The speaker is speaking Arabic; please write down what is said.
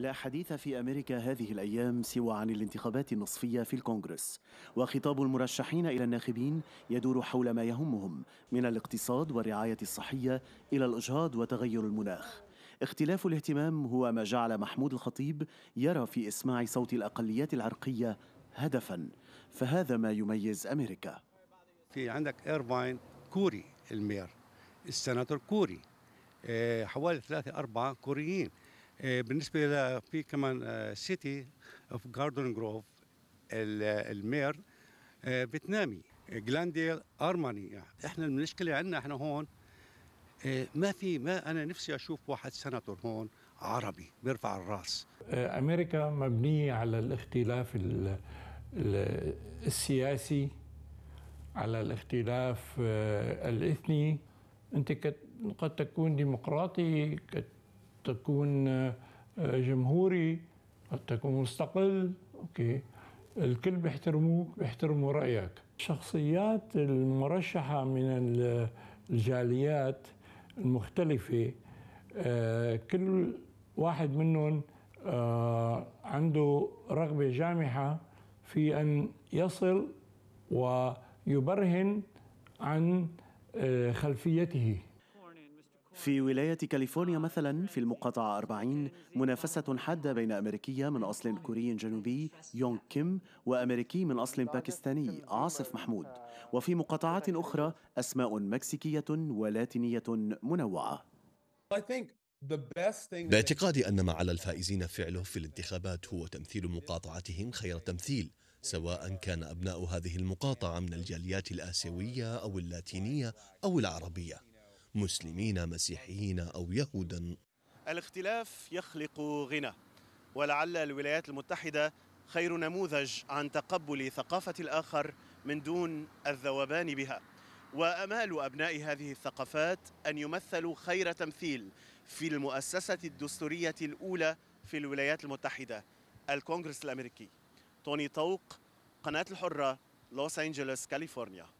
لا حديث في امريكا هذه الايام سوى عن الانتخابات النصفيه في الكونغرس وخطاب المرشحين الى الناخبين يدور حول ما يهمهم من الاقتصاد والرعايه الصحيه الى الاجهاض وتغير المناخ اختلاف الاهتمام هو ما جعل محمود الخطيب يرى في اسماع صوت الاقليات العرقيه هدفا فهذا ما يميز امريكا في عندك ايرفاين كوري المير السناتور كوري آه، حوالي ثلاثة أربعة كوريين آه، بالنسبه في كمان سيتي اوف جاردن جروف المير فيتنامي جلانديل ارماني يعني احنا المشكله عندنا احنا هون آه، ما في ما انا نفسي اشوف واحد سناتور هون عربي بيرفع الراس آه، امريكا مبنيه على الاختلاف السياسي على الاختلاف الاثني انت قد تكون ديمقراطي تكون آه، جمهوري قد تكون مستقل اوكي الكل بيحترموك بيحترموا رايك الشخصيات المرشحه من الجاليات المختلفه آه، كل واحد منهم آه، عنده رغبه جامحه في ان يصل ويبرهن عن خلفيته في ولاية كاليفورنيا مثلا في المقاطعة 40 منافسة حادة بين أمريكية من أصل كوري جنوبي يونغ كيم وأمريكي من أصل باكستاني عاصف محمود وفي مقاطعات أخرى أسماء مكسيكية ولاتينية منوعة باعتقادي أن ما على الفائزين فعله في الانتخابات هو تمثيل مقاطعتهم خير تمثيل سواء كان أبناء هذه المقاطعة من الجاليات الآسيوية أو اللاتينية أو العربية مسلمين مسيحيين أو يهودا الاختلاف يخلق غنى ولعل الولايات المتحدة خير نموذج عن تقبل ثقافة الآخر من دون الذوبان بها وأمال أبناء هذه الثقافات أن يمثلوا خير تمثيل في المؤسسة الدستورية الأولى في الولايات المتحدة الكونغرس الأمريكي توني طوق قناة الحرة لوس أنجلوس كاليفورنيا